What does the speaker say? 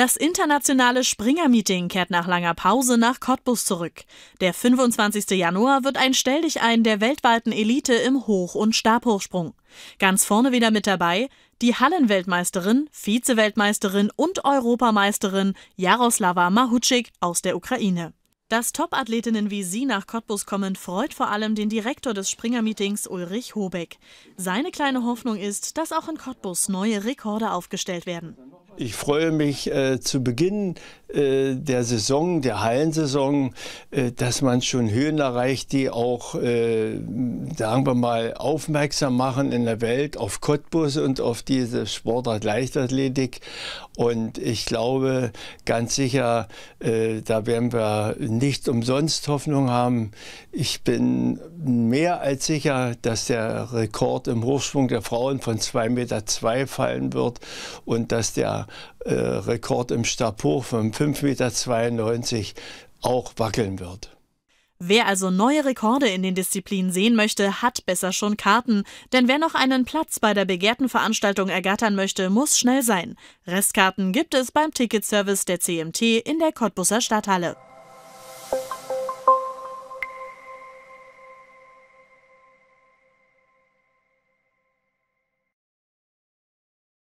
Das internationale Springer-Meeting kehrt nach langer Pause nach Cottbus zurück. Der 25. Januar wird ein Stelldichein der weltweiten Elite im Hoch- und Stabhochsprung. Ganz vorne wieder mit dabei die Hallenweltmeisterin, Vizeweltmeisterin und Europameisterin Jaroslava Mahutschik aus der Ukraine. Dass Top-Athletinnen wie sie nach Cottbus kommen, freut vor allem den Direktor des Springer-Meetings Ulrich Hobeck. Seine kleine Hoffnung ist, dass auch in Cottbus neue Rekorde aufgestellt werden. Ich freue mich äh, zu Beginn äh, der Saison, der Hallensaison, äh, dass man schon Höhen erreicht, die auch, äh, sagen wir mal, aufmerksam machen in der Welt auf Cottbus und auf diese Sportart Leichtathletik. Und ich glaube ganz sicher, äh, da werden wir nicht umsonst Hoffnung haben. Ich bin mehr als sicher, dass der Rekord im Hochsprung der Frauen von 2,2 Meter fallen wird und dass der äh, Rekord im Stabhoch von 5,92 Meter auch wackeln wird. Wer also neue Rekorde in den Disziplinen sehen möchte, hat besser schon Karten. Denn wer noch einen Platz bei der begehrten Veranstaltung ergattern möchte, muss schnell sein. Restkarten gibt es beim Ticketservice der CMT in der Cottbuser Stadthalle.